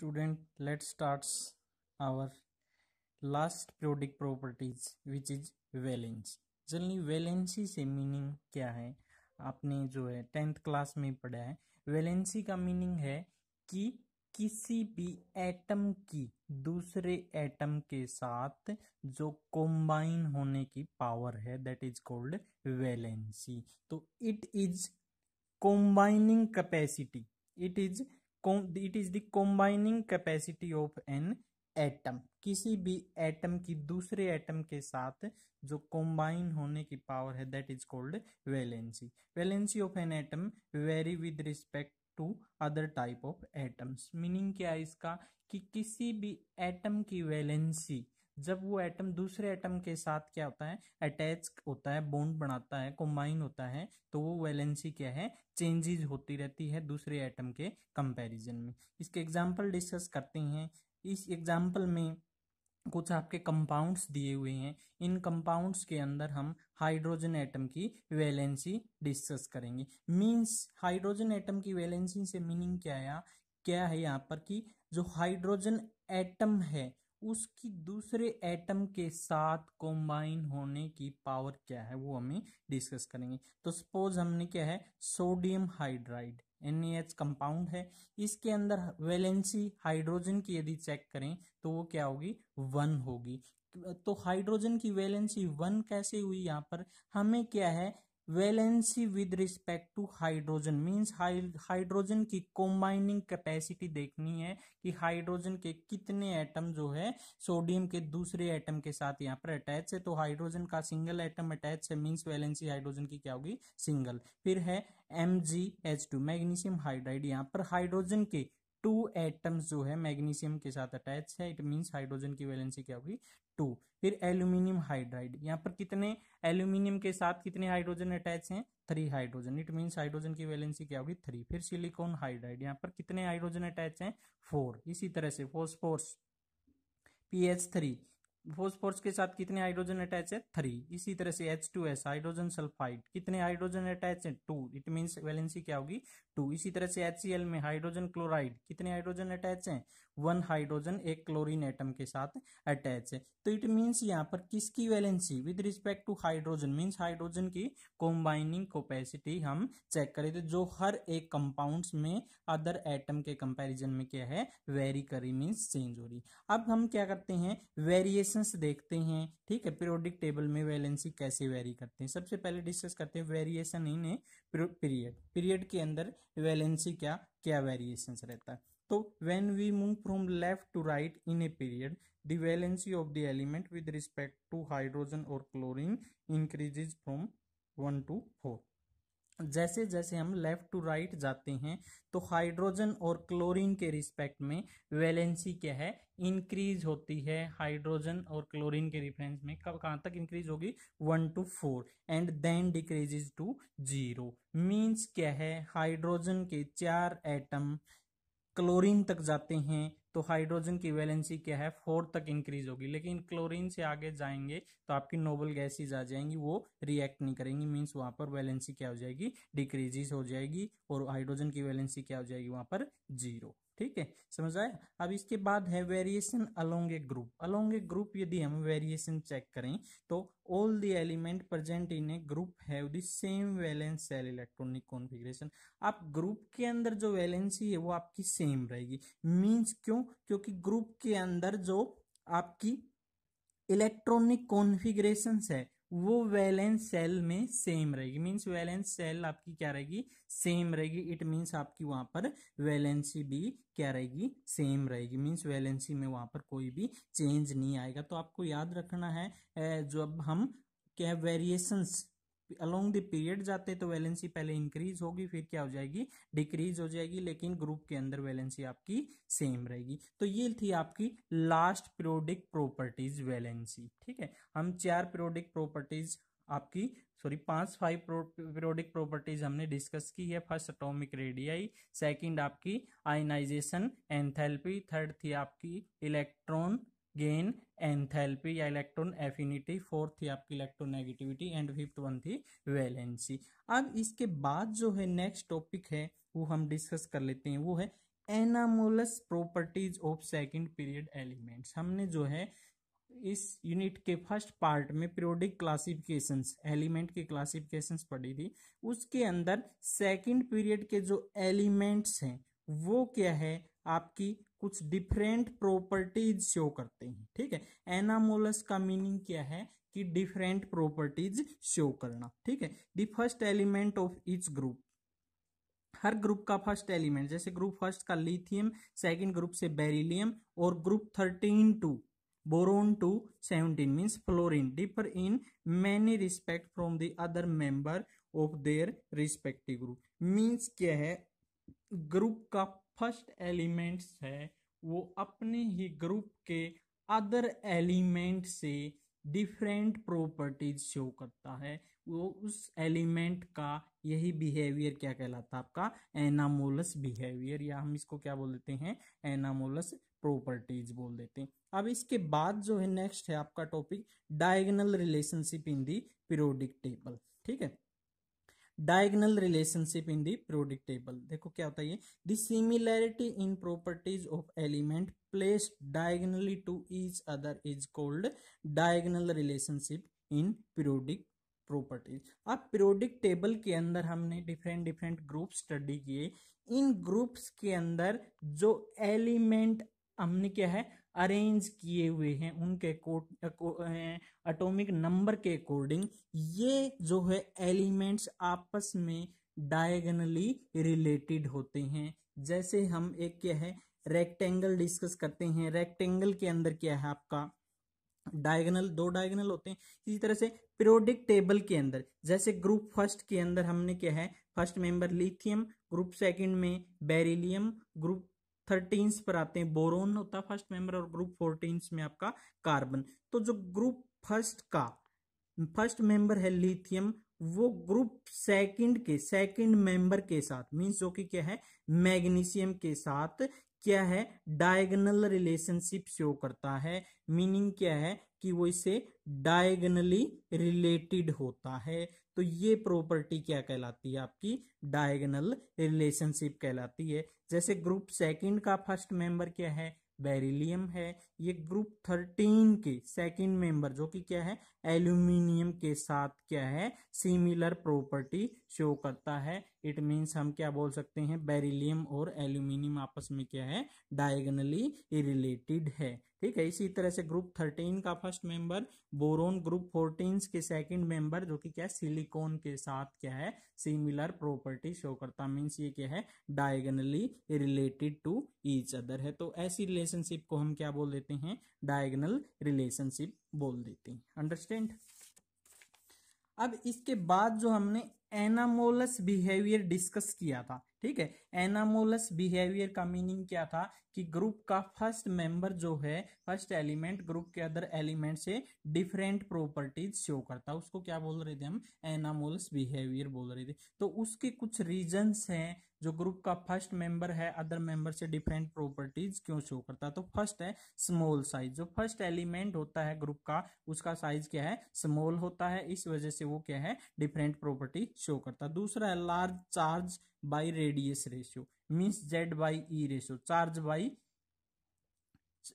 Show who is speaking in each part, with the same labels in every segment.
Speaker 1: student let start our last periodic properties which is valence generally valency से meaning क्या है आपने जो है टेंथ क्लास में पढ़ा है वेलेंसी का मीनिंग है कि किसी भी एटम की दूसरे एटम के साथ जो कॉम्बाइन होने की पावर है दैट इज कॉल्ड वैलेंसी तो it is combining capacity it is it is the combining capacity of an atom किसी भी एटम की दूसरे एटम के साथ जो कॉम्बाइन होने की पावर है that is called valency valency of an atom vary with respect to other type of atoms meaning क्या है इसका कि किसी भी एटम की वैलेंसी जब वो एटम दूसरे एटम के साथ क्या होता है अटैच होता है बॉन्ड बनाता है कंबाइन होता है तो वो वैलेंसी क्या है चेंजेज होती रहती है दूसरे एटम के कंपैरिजन में इसके एग्जांपल डिस्कस करते हैं इस एग्जांपल में कुछ आपके कंपाउंड्स दिए हुए हैं इन कंपाउंड्स के अंदर हम हाइड्रोजन एटम की वैलेंसी डिस्कस करेंगे मीन्स हाइड्रोजन एटम की वैलेंसी से मीनिंग क्या है क्या है यहाँ पर कि जो हाइड्रोजन एटम है उसकी दूसरे एटम के साथ कॉम्बाइन होने की पावर क्या है वो हमें डिस्कस करेंगे तो सपोज हमने क्या है सोडियम हाइड्राइड एन कंपाउंड है इसके अंदर वैलेंसी हाइड्रोजन की यदि चेक करें तो वो क्या होगी वन होगी तो हाइड्रोजन की वैलेंसी वन कैसे हुई यहाँ पर हमें क्या है valency with respect to hydrogen means hydrogen की कॉम्बाइनिंग कैपेसिटी देखनी है कि हाइड्रोजन के कितने एटम जो है सोडियम के दूसरे एटम के साथ यहाँ पर अटैच है तो हाइड्रोजन का सिंगल एटम अटैच है मींस वैलेंसी हाइड्रोजन की क्या होगी सिंगल फिर है M G H two magnesium hydride यहाँ पर हाइड्रोजन के टू एटम्स जो है मैग्नीशियम के साथ अटैच है इट मीन्स हाइड्रोजन की वैलेंसी क्या होगी टू फिर एल्यूमिनियम हाइड्राइड यहाँ पर कितने एल्यूमिनियम के साथ कितने हाइड्रोजन अटैच हैं three hydrogen it means hydrogen की वैलेंसी क्या होगी थ्री फिर सिलिकॉन हाइड्राइड यहाँ पर कितने हाइड्रोजन अटैच हैं फोर इसी तरह से पी पीएच थ्री फोस्फोर्स के साथ कितने हाइड्रोजन अटैच है थ्री इसी तरह से H two S hydrogen sulphide कितने हाइड्रोजन अटैच है टू इट मीन वैलेंसी क्या होगी टू इसी तरह से एच सी एल में हाइड्रोजन क्लोराइड कितने हाइड्रोजन अटैच हैं वन हाइड्रोजन एक क्लोरीन एटम के साथ अटैच है तो इट मीन्स यहाँ पर किसकी valency with respect to hydrogen means hydrogen की कॉम्बाइनिंग कैपेसिटी हम चेक करें तो जो हर एक कंपाउंड्स में अदर एटम के कंपैरिजन में क्या है वेरी करी मीन्स चेंज हो रही अब हम क्या करते हैं वेरिएशंस देखते हैं ठीक है पीरियोडिक टेबल में वैलेंसी कैसे वेरी करते हैं सबसे पहले डिस्कस करते हैं variation in a period period के अंदर वैलेंसी क्या क्या वेरिएशन रहता है तो when we move from left to right in a period the valency of the element with respect to hydrogen or chlorine increases from one to four जैसे जैसे हम लेफ्ट टू राइट जाते हैं तो हाइड्रोजन और क्लोरीन के respect में valency क्या है इंक्रीज होती है हाइड्रोजन और क्लोरीन के रिफरेंस में कब कहाँ तक इंक्रीज होगी one to four and then decreases to zero means क्या है हाइड्रोजन के चार एटम क्लोरीन तक जाते हैं तो हाइड्रोजन की वैलेंसी क्या है फोर तक इंक्रीज होगी लेकिन क्लोरीन से आगे जाएंगे तो आपकी नोबल गैसेज आ जाएंगी वो रिएक्ट नहीं करेंगी मीन्स वहां पर वैलेंसी क्या हो जाएगी डिक्रीजेज हो जाएगी और हाइड्रोजन की वैलेंसी क्या हो जाएगी वहां पर जीरो ठीक है समझ आया अब इसके बाद है variation along a group along a group यदि हम वेरिएशन चेक करें तो all the element present in a group have the same valence shell electronic configuration आप ग्रुप के अंदर जो वैलेंसी है वो आपकी सेम रहेगी मींस क्यों क्योंकि ग्रुप के अंदर जो आपकी इलेक्ट्रॉनिक कॉन्फिग्रेशन है वो वैलेंस सेल में सेम रहेगी मीन्स वैलेंस सेल आपकी क्या रहेगी सेम रहेगी इट मीन्स आपकी वहां पर वैलेंसी भी क्या रहेगी सेम रहेगी मीन्स वैलेंसी में वहां पर कोई भी चेंज नहीं आएगा तो आपको याद रखना है जब हम क्या वेरिएशंस अलोंग द पीरियड जाते तो वैलेंसी पहले इंक्रीज होगी फिर क्या हो जाएगी डिक्रीज हो जाएगी लेकिन ग्रुप के अंदर वैलेंसी आपकी सेम रहेगी तो ये थी आपकी लास्ट पीरियोडिक प्रॉपर्टीज वैलेंसी ठीक है हम चार पीरियोडिक प्रॉपर्टीज आपकी सॉरी पांच फाइव पीरियोडिक प्रॉपर्टीज हमने डिस्कस की है फर्स्ट एटॉमिक रेडियाई सेकंड आपकी आयनाइजेशन एंथैल्पी थर्ड थी आपकी इलेक्ट्रॉन गेन एंथैल्पी या इलेक्ट्रॉन एफिनिटी फोर्थ थी आपकी electron negativity and fifth one थी वैलेंसी अब इसके बाद जो है नेक्स्ट टॉपिक है वो हम डिस्कस कर लेते हैं वो है anomalous properties of second period elements हमने जो है इस यूनिट के फर्स्ट पार्ट में पीरियोडिक क्लासिफिकेशंस एलिमेंट की क्लासिफिकेशंस पढ़ी थी उसके अंदर सेकंड पीरियड के जो एलिमेंट्स हैं वो क्या है आपकी कुछ डिफरेंट प्रॉपर्टीज शो करते हैं ठीक है एनामोलस का मीनिंग क्या है कि डिफरेंट प्रॉपर्टीज शो करना ठीक है the first element of each group हर ग्रुप का फर्स्ट एलिमेंट जैसे ग्रुप फर्स्ट का लिथियम सेकंड ग्रुप से बेरिलियम और group thirteen to boron to seventeen means fluorine differ in many respect from the other member of their respective group means क्या है group का first elements है वो अपने ही ग्रुप के अदर एलिमेंट से डिफरेंट प्रॉपर्टीज शो करता है वो उस एलिमेंट का यही बिहेवियर क्या कहलाता है आपका एनामोलस बिहेवियर या हम इसको क्या बोल देते हैं एनामोलस प्रॉपर्टीज बोल देते हैं अब इसके बाद जो है नेक्स्ट है आपका topic diagonal relationship in the periodic table ठीक है diagonal relationship in the periodic table देखो क्या होता है ये the similarity in properties of element place diagonally to each other is called diagonal relationship in periodic properties अब periodic table के अंदर हमने डिफरेंट डिफरेंट ग्रुप स्टडी किए इन ग्रुप्स के अंदर जो एलिमेंट हमने क्या है अरेंज किए हुए हैं उनके अटोमिक नंबर के अकॉर्डिंग ये जो है एलिमेंट्स आपस में डायगनली रिलेटेड होते हैं जैसे हम एक क्या है रेक्टेंगल डिस्कस करते हैं रेक्टेंगल के अंदर क्या है आपका डायगनल दो डायगनल होते हैं इसी तरह से पीरियोडिक टेबल के अंदर जैसे ग्रुप फर्स्ट के अंदर हमने क्या है first member lithium group second में बेरिलियम ग्रुप थर्टीन पर आते हैं बोरोन होता है फर्स्ट मेंबर और ग्रुप फोर्टीन्स में आपका कार्बन तो जो ग्रुप फर्स्ट का फर्स्ट मेंबर है लिथियम वो ग्रुप सेकंड के सेकंड मेंबर के साथ मींस जो कि क्या है मैग्नीशियम के साथ क्या है डायगनल रिलेशनशिप शो करता है मीनिंग क्या है कि वो इसे डायगनली रिलेटेड होता है तो ये प्रॉपर्टी क्या कहलाती है आपकी डायगनल रिलेशनशिप कहलाती है जैसे ग्रुप सेकंड का फर्स्ट मेंबर क्या है बेरिलियम है ये ग्रुप थर्टीन के सेकंड मेंबर जो कि क्या है एल्यूमिनियम के साथ क्या है सिमिलर प्रॉपर्टी शो करता है इट मीन्स हम क्या बोल सकते हैं बेरिलियम और एल्यूमिनियम आपस में क्या है डायगनली रिलेटेड है ठीक है इसी तरह से ग्रुप थर्टीन का first member boron group fourteen के सेकंड मेंबर जो कि क्या है सिलिकॉन के साथ क्या है सिमिलर प्रॉपर्टी शो करता मींस ये क्या है diagonally related to each other है तो ऐसी रिलेशनशिप को हम क्या बोल देते हैं डायगनल रिलेशनशिप बोल देते हैं अंडरस्टैंड अब इसके बाद जो हमने एनामोलस बिहेवियर डिस्कस किया था ठीक है एनामोलस बिहेवियर का मीनिंग क्या था कि ग्रुप का फर्स्ट मेंबर जो है फर्स्ट एलिमेंट ग्रुप के अदर एलिमेंट से डिफरेंट प्रॉपर्टीज शो करता है उसको क्या बोल रहे थे हम एनामोलस बिहेवियर बोल रहे थे तो उसके कुछ रीजंस हैं जो ग्रुप का फर्स्ट मेंबर है अदर मेंबर से डिफरेंट प्रॉपर्टीज क्यों शो करता है तो फर्स्ट है स्मॉल साइज जो फर्स्ट एलिमेंट होता है ग्रुप का उसका साइज क्या है स्मॉल होता है इस वजह से वो क्या है डिफरेंट प्रॉपर्टी शो करता दूसरा है large charge by radius ratio means Z by E ratio charge by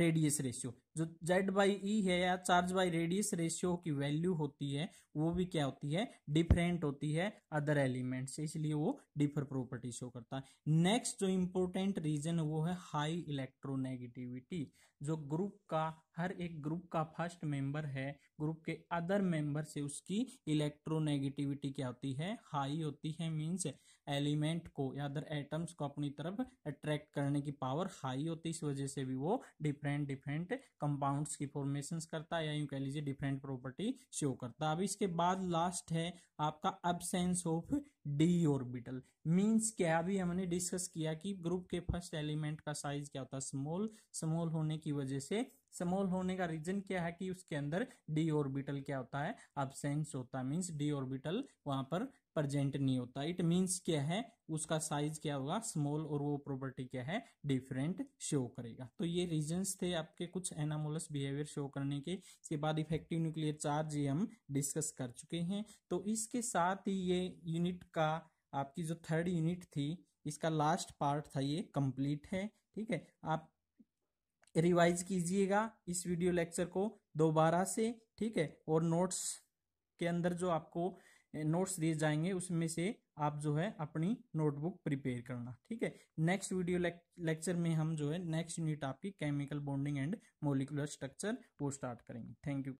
Speaker 1: radius ratio जो जेड बाई ई है या चार्ज बाई रेडियस रेशियो की वैल्यू होती है वो भी क्या होती है डिफरेंट होती है अदर एलिमेंट से इसलिए वो डिफर प्रॉपर्टी शो करता है नेक्स्ट जो इंपॉर्टेंट रीजन वो है हाई इलेक्ट्रोनेगेटिविटी जो ग्रुप का हर एक ग्रुप का फर्स्ट मेंबर है ग्रुप के अदर मेंबर से उसकी इलेक्ट्रोनेगेटिविटी क्या होती है हाई होती है मीन्स एलिमेंट को या अदर एटम्स को अपनी तरफ अट्रैक्ट करने की पावर हाई होती है इस वजह से भी वो डिफरेंट डिफरेंट कंपाउंड्स की फॉर्मेशन करता है या यूँ कह लीजिए डिफरेंट प्रॉपर्टी शो करता है अब इसके बाद लास्ट है आपका absence of D orbital means क्या अभी हमने डिस्कस किया कि ग्रुप के फर्स्ट एलिमेंट का साइज क्या होता है स्मॉल स्मॉल होने की वजह से स्मॉल होने का रीजन क्या है कि उसके अंदर डी ऑर्बिटल क्या होता है अबसेंस होता है मीन्स डी ऑर्बिटल वहां पर प्रजेंट नहीं होता इट मीन्स क्या है उसका साइज क्या होगा स्मॉल और वो प्रॉपर्टी क्या है डिफरेंट शो करेगा तो ये रीजंस थे आपके कुछ एनामोलस बिहेवियर शो करने के इसके बाद इफेक्टिव न्यूक्लियर चार्ज ये हम डिस्कस कर चुके हैं तो इसके साथ ही ये यूनिट का आपकी जो थर्ड यूनिट थी इसका लास्ट पार्ट था ये कंप्लीट है ठीक है आप रिवाइज कीजिएगा इस वीडियो लेक्चर को दोबारा से ठीक है और नोट्स के अंदर जो आपको नोट्स दिए जाएंगे उसमें से आप जो है अपनी नोटबुक प्रिपेयर करना ठीक है नेक्स्ट वीडियो लेक्चर में हम जो है नेक्स्ट यूनिट आपकी chemical bonding and molecular structure वो स्टार्ट करेंगे थैंक यू